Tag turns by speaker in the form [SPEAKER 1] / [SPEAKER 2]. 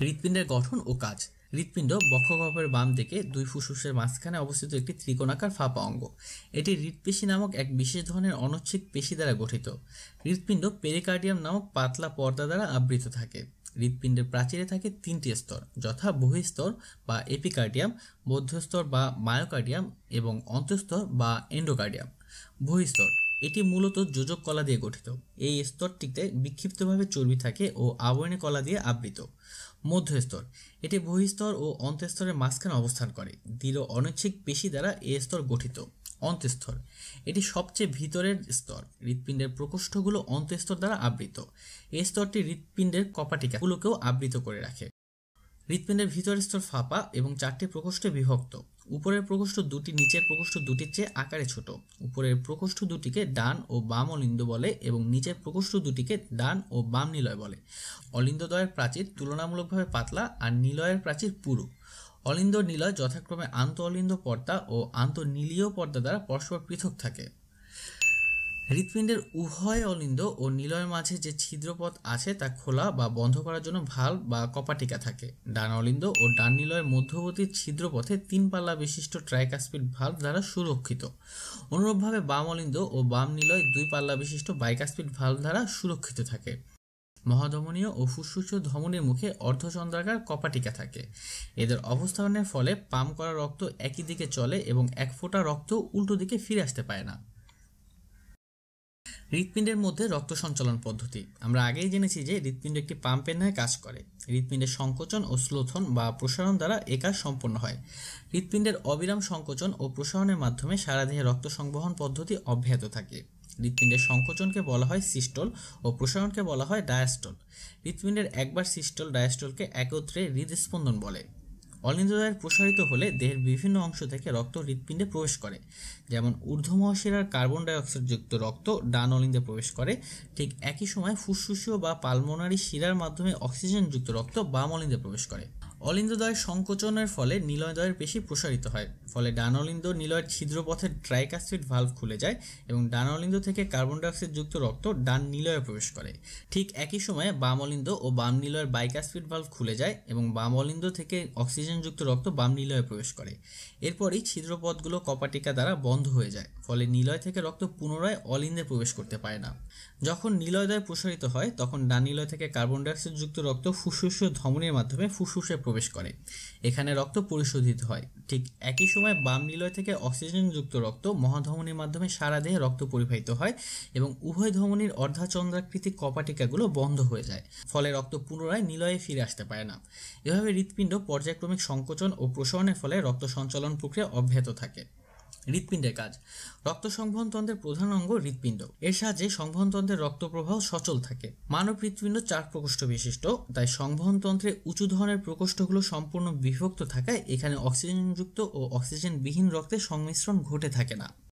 [SPEAKER 1] হৃৎপিণ্ডের গঠন ও কাজ হৃৎপিণ্ড বক্ষগহ্বরের বাম দিকে দুই ফুসফুসের মাঝখানে অবস্থিত একটি ত্রিকোণাকার ফাঁপা অঙ্গ এটি হৃৎপেশি নামক এক বিশেষ ধরনের অনচ্ছেদ পেশি দ্বারা গঠিত হৃৎপিণ্ড পেরিকার্ডিয়াম নামক পাতলা পর্দা দ্বারা আবৃত থাকে হৃৎপিণ্ডের প্রাচীরে থাকে তিনটি স্তর যথা বহিস্তর বা এপিকার্ডিয়াম মধ্যস্তর বা মায়োকার্ডিয়াম এবং অন্তঃস্তর বা এন্ডোকার্ডিয়াম বহিস্তর এটি মূলত যোজক কলা দিয়ে গঠিত এই স্তরটিতে বিক্ষিপ্তভাবে চর্বি থাকে ও আবরণী কলা দিয়ে আবৃত মধ্যস্তর এটি বহিস্তর ও অন্তঃস্তরের মাঝখানে অবস্থান করে দৃঢ় অনৈচ্ছিক পেশি দ্বারা এ স্তর গঠিত অন্তঃস্তর এটি সবচেয়ে ভিতরের স্তর হৃৎপিণ্ডের প্রকোষ্ঠগুলো অন্তঃস্তর দ্বারা আবৃত এই স্তরটি হৃৎপিণ্ডের কপাটিকাগুলোকেও আবৃত করে রাখে হৃৎপিণ্ডের ভিতরের স্তর ফাঁপা এবং চারটি প্রকোষ্ঠে বিভক্ত উপরের প্রকোষ্ঠ দুটি নিচের প্রকোষ্ঠ দুটির চেয়ে আকারে ছোট উপরের প্রকোষ্ঠ দুটিকে ডান ও বাম অলিন্দ বলে এবং নিচের প্রকোষ্ঠ দুটিকে ডান ও বাম নিলয় বলে অলিন্দদ্বয়ের প্রাচীর তুলনামূলকভাবে পাতলা আর নিলয়ের প্রাচীর পুরু অলিন্দ নিলয় যথাক্রমে আন্ত অলিন্দ পর্দা ও আন্তনীলীয় পর্দা দ্বারা পরস্পর পৃথক থাকে হৃৎপিণ্ডের উভয় অলিন্দ ও নিলয়ের মাঝে যে ছিদ্রপথ আছে তা খোলা বা বন্ধ করার জন্য ভাল বা কপাটিকা থাকে ডান অলিন্দ ও ডান নিলয়ের মধ্যবর্তী ছিদ্রপথে তিন পাল্লা বিশিষ্ট ট্রাইকাসপিড ভাল দ্বারা সুরক্ষিত অনুরূপভাবে বাম অলিন্দ ও বাম নিলয় দুই পাল্লা বিশিষ্ট বাইকাসপিড ভাল দ্বারা সুরক্ষিত থাকে মহাধমনীয় ও ফুসফুস ধমনীর মুখে অর্ধচন্দ্রাকার কপাটিকা থাকে এদের অবস্থানের ফলে পাম করা রক্ত একই দিকে চলে এবং এক ফোঁটা রক্ত উল্টো দিকে ফিরে আসতে পারে না হৃৎপিণ্ডের মধ্যে রক্ত সঞ্চালন পদ্ধতি আমরা আগেই জেনেছি যে হৃৎপিণ্ড একটি পাম্পের ন্যায় কাজ করে হৃৎপিণ্ডের সংকোচন ও শ্লোথন বা প্রসারণ দ্বারা এ কাজ সম্পন্ন হয় হৃৎপিণ্ডের অবিরাম সংকোচন ও প্রসারণের মাধ্যমে সারা দেহে রক্ত সংবহন পদ্ধতি অব্যাহত থাকে হৃৎপিণ্ডের সংকোচনকে বলা হয় সিস্টল ও প্রসারণকে বলা হয় ডায়াস্টল হৃৎপিণ্ডের একবার সিস্টল ডায়াস্টলকে একত্রে হৃদস্পন্দন বলে অলিন্দ্রদায়ের প্রসারিত হলে দেহের বিভিন্ন অংশ থেকে রক্ত হৃৎপিণ্ডে প্রবেশ করে যেমন ঊর্ধ্বমহাশিরার কার্বন ডাইঅক্সাইডযুক্ত রক্ত ডান অলিন্দে প্রবেশ করে ঠিক একই সময় ফুসফুসীয় বা পালমোনারি শিরার মাধ্যমে অক্সিজেনযুক্ত রক্ত বাম অলিন্দে প্রবেশ করে অলিন্দদ্বয় সংকোচনের ফলে নিলয়দ্বয়ের পেশি প্রসারিত হয় ফলে ডান অলিন্দ নিলয়ের ছিদ্রপথের ট্রাইকাস্টিড ভালভ খুলে যায় এবং ডান অলিন্দ থেকে কার্বন ডাইঅক্সাইড যুক্ত রক্ত ডান নিলয়ে প্রবেশ করে ঠিক একই সময়ে বাম অলিন্দ ও বাম নিলয়ের বাইকাস্পিড ভাল্ভ খুলে যায় এবং বাম অলিন্দ থেকে অক্সিজেনযুক্ত রক্ত বাম নিলয়ে প্রবেশ করে এরপরই ছিদ্রপথগুলো কপাটিকা দ্বারা বন্ধ হয়ে যায় ফলে নিলয় থেকে রক্ত পুনরায় অলিন্দে প্রবেশ করতে পারে না যখন নিলয়দ্বয় প্রসারিত হয় তখন ডান নিলয় থেকে কার্বন ডাইঅক্সাইড যুক্ত রক্ত ফুসফুসীয় ধমনের মাধ্যমে ফুসফুসে প্রবেশ করে এখানে রক্ত পরিশোধিত হয় ঠিক একই সময় বাম নিলয় থেকে অক্সিজেনযুক্ত রক্ত মহাধমনির মাধ্যমে সারা দেহে রক্ত পরিবাহিত হয় এবং উভয় ধমনির অর্ধাচন্দ্রাকৃতি কপাটিকাগুলো বন্ধ হয়ে যায় ফলে রক্ত পুনরায় নিলয়ে ফিরে আসতে পারে না এভাবে হৃৎপিণ্ড পর্যায়ক্রমিক সংকোচন ও প্রসারণের ফলে রক্ত সঞ্চালন প্রক্রিয়া অব্যাহত থাকে হৃৎপিণ্ডের কাজ রক্ত সংবহনতন্ত্রের প্রধান অঙ্গ হৃৎপিণ্ড এর সাহায্যে সংবহনতন্ত্রের রক্ত প্রবাহ সচল থাকে মানব হৃৎপিণ্ড চার প্রকোষ্ঠ বিশিষ্ট তাই সংবহনতন্ত্রে উঁচু ধরনের প্রকোষ্ঠগুলো সম্পূর্ণ বিভক্ত থাকায় এখানে অক্সিজেনযুক্ত ও অক্সিজেনবিহীন রক্তের সংমিশ্রণ ঘটে থাকে না